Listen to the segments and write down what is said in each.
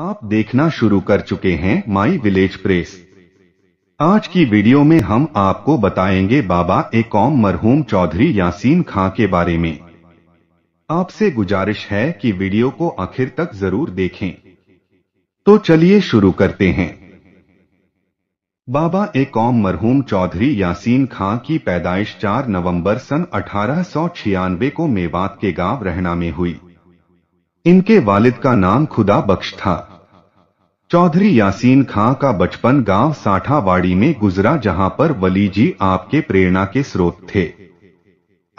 आप देखना शुरू कर चुके हैं माई विलेज प्रेस आज की वीडियो में हम आपको बताएंगे बाबा ए कॉम मरहूम चौधरी यासीन खां के बारे में आपसे गुजारिश है कि वीडियो को आखिर तक जरूर देखें तो चलिए शुरू करते हैं बाबा ए कौम मरहूम चौधरी यासीन खां की पैदाइश 4 नवंबर सन अठारह को मेवात के गांव रहना में हुई इनके वालिद का नाम खुदा बख्श था चौधरी यासीन खां का बचपन गांव साठावाड़ी में गुजरा जहां पर वली जी आपके प्रेरणा के स्रोत थे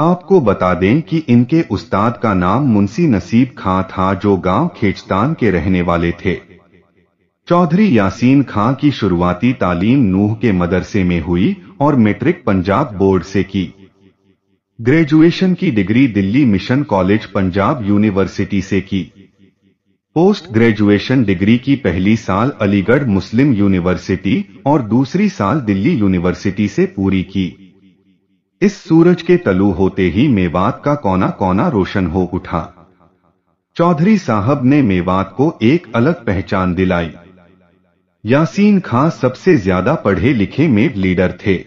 आपको बता दें कि इनके उस्ताद का नाम मुंशी नसीब खां था जो गांव खेचतान के रहने वाले थे चौधरी यासीन खां की शुरुआती तालीम नूह के मदरसे में हुई और मैट्रिक पंजाब बोर्ड से की ग्रेजुएशन की degree Delhi mission college Punjab university से की पोस्ट ग्रेजुएशन डिग्री की पहली साल अलीगढ़ मुस्लिम यूनिवर्सिटी और दूसरी साल दिल्ली यूनिवर्सिटी से पूरी की इस सूरज के तलु होते ही मेवात का कोना कोना रोशन हो उठा चौधरी साहब ने मेवात को एक अलग पहचान दिलाई यासीन खां सबसे ज्यादा पढ़े लिखे मेव लीडर थे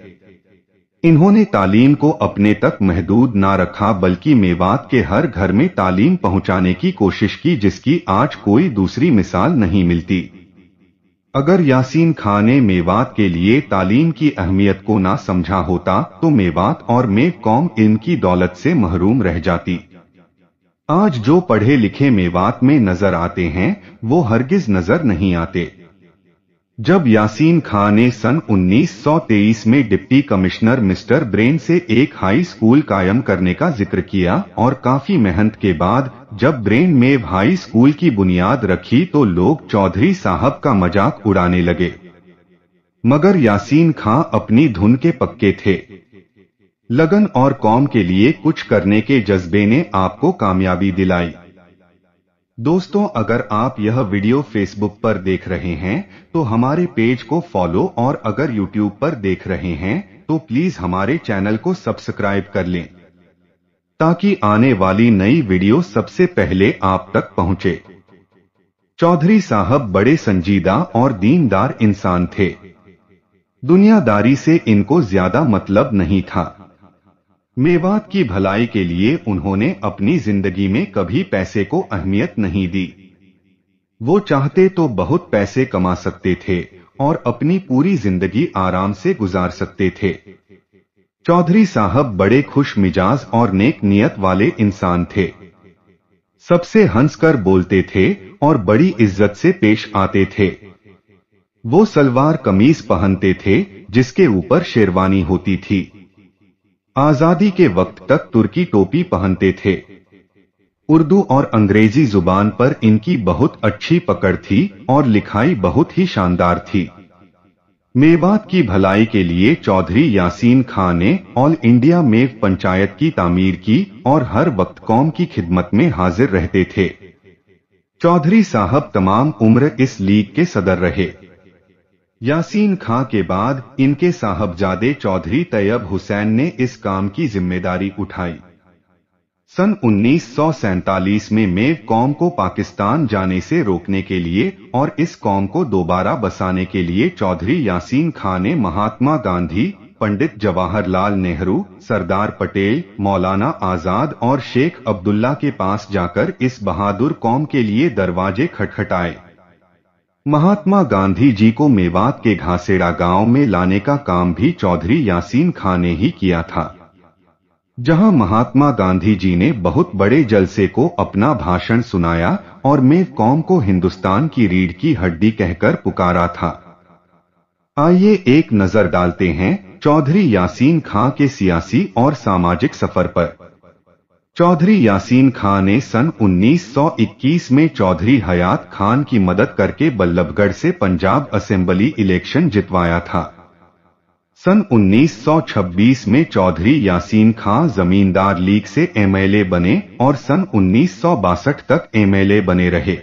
इन्होंने तालीम को अपने तक महदूद ना रखा बल्कि मेवात के हर घर में तालीम पहुंचाने की कोशिश की जिसकी आज कोई दूसरी मिसाल नहीं मिलती अगर यासीन खां ने मेवात के लिए तालीम की अहमियत को ना समझा होता तो मेवात और मे कौम इनकी दौलत से महरूम रह जाती आज जो पढ़े लिखे मेवात में नजर आते हैं वो हरगिज नजर नहीं आते जब यासीन खान ने सन 1923 में डिप्टी कमिश्नर मिस्टर ब्रेन से एक हाई स्कूल कायम करने का जिक्र किया और काफी मेहनत के बाद जब ब्रेन में हाई स्कूल की बुनियाद रखी तो लोग चौधरी साहब का मजाक उड़ाने लगे मगर यासीन खां अपनी धुन के पक्के थे लगन और कौम के लिए कुछ करने के जज्बे ने आपको कामयाबी दिलाई दोस्तों अगर आप यह वीडियो फेसबुक पर देख रहे हैं तो हमारे पेज को फॉलो और अगर यूट्यूब पर देख रहे हैं तो प्लीज हमारे चैनल को सब्सक्राइब कर लें ताकि आने वाली नई वीडियो सबसे पहले आप तक पहुंचे चौधरी साहब बड़े संजीदा और दीनदार इंसान थे दुनियादारी से इनको ज्यादा मतलब नहीं था मेवात की भलाई के लिए उन्होंने अपनी जिंदगी में कभी पैसे को अहमियत नहीं दी वो चाहते तो बहुत पैसे कमा सकते थे और अपनी पूरी जिंदगी आराम से गुजार सकते थे चौधरी साहब बड़े खुश मिजाज और नेक नियत वाले इंसान थे सबसे हंसकर बोलते थे और बड़ी इज्जत से पेश आते थे वो सलवार कमीज पहनते थे जिसके ऊपर शेरवानी होती थी आजादी के वक्त तक तुर्की टोपी पहनते थे उर्दू और अंग्रेजी जुबान पर इनकी बहुत अच्छी पकड़ थी और लिखाई बहुत ही शानदार थी मेवात की भलाई के लिए चौधरी यासीन खान ने ऑल इंडिया मेव पंचायत की तामीर की और हर वक्त कौम की खिदमत में हाजिर रहते थे चौधरी साहब तमाम उम्र इस लीग के सदर रहे यासीन खां के बाद इनके साहबजादे चौधरी तैयब हुसैन ने इस काम की जिम्मेदारी उठाई सन उन्नीस में मेव कौम को पाकिस्तान जाने से रोकने के लिए और इस कौम को दोबारा बसाने के लिए चौधरी यासीन खां ने महात्मा गांधी पंडित जवाहरलाल नेहरू सरदार पटेल मौलाना आजाद और शेख अब्दुल्ला के पास जाकर इस बहादुर कौम के लिए दरवाजे खटखटाए महात्मा गांधी जी को मेवात के घासेड़ा गांव में लाने का काम भी चौधरी यासीन खां ने ही किया था जहां महात्मा गांधी जी ने बहुत बड़े जलसे को अपना भाषण सुनाया और मेव कौम को हिंदुस्तान की रीढ़ की हड्डी कहकर पुकारा था आइए एक नजर डालते हैं चौधरी यासीन खां के सियासी और सामाजिक सफर पर चौधरी यासीन खान ने सन 1921 में चौधरी हयात खान की मदद करके बल्लभगढ़ से पंजाब असेंबली इलेक्शन जितवाया था सन 1926 में चौधरी यासीन खान जमींदार लीग से एमएलए बने और सन उन्नीस तक एमएलए बने रहे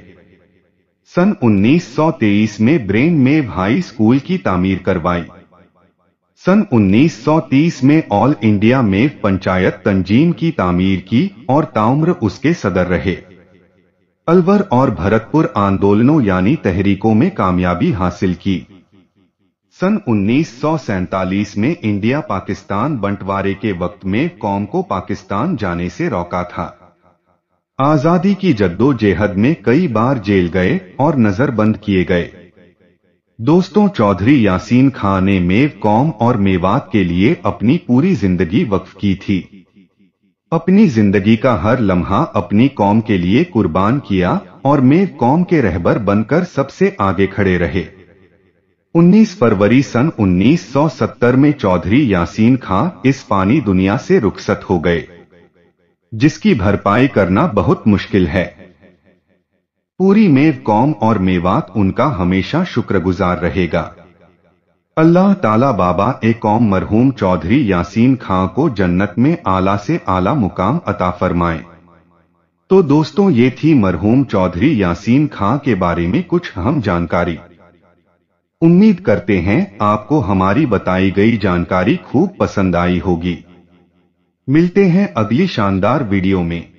सन 1923 में ब्रेन में हाई स्कूल की तामीर करवाई सन 1930 में ऑल इंडिया में पंचायत तंजीम की तामीर की और ताम्र उसके सदर रहे अलवर और भरतपुर आंदोलनों यानी तहरीकों में कामयाबी हासिल की सन उन्नीस में इंडिया पाकिस्तान बंटवारे के वक्त में कौम को पाकिस्तान जाने से रोका था आजादी की जद्दोजहद में कई बार जेल गए और नजरबंद किए गए दोस्तों चौधरी यासीन खान ने मेव कौम और मेवात के लिए अपनी पूरी जिंदगी वक्फ की थी अपनी जिंदगी का हर लम्हा अपनी कौम के लिए कुर्बान किया और मेव कौम के रहबर बनकर सबसे आगे खड़े रहे 19 फरवरी सन 1970 में चौधरी यासीन खां इस पानी दुनिया से रुखसत हो गए जिसकी भरपाई करना बहुत मुश्किल है पूरी मेव कौम और मेवात उनका हमेशा शुक्रगुजार रहेगा अल्लाह ताला बाबा ए कौम मरहूम चौधरी यासीन खां को जन्नत में आला से आला मुकाम अता फरमाए तो दोस्तों ये थी मरहूम चौधरी यासीन खां के बारे में कुछ अहम जानकारी उम्मीद करते हैं आपको हमारी बताई गई जानकारी खूब पसंद आई होगी मिलते हैं अगली शानदार वीडियो में